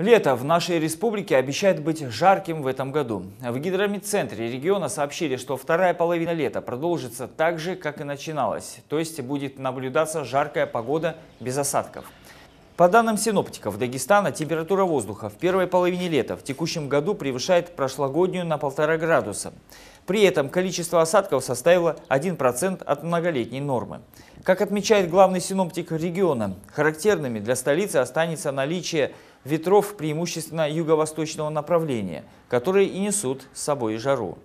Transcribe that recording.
Лето в нашей республике обещает быть жарким в этом году. В гидромедцентре региона сообщили, что вторая половина лета продолжится так же, как и начиналась, то есть будет наблюдаться жаркая погода без осадков. По данным синоптиков Дагестана, температура воздуха в первой половине лета в текущем году превышает прошлогоднюю на полтора градуса. При этом количество осадков составило 1% от многолетней нормы. Как отмечает главный синоптик региона, характерными для столицы останется наличие ветров преимущественно юго-восточного направления, которые и несут с собой жару.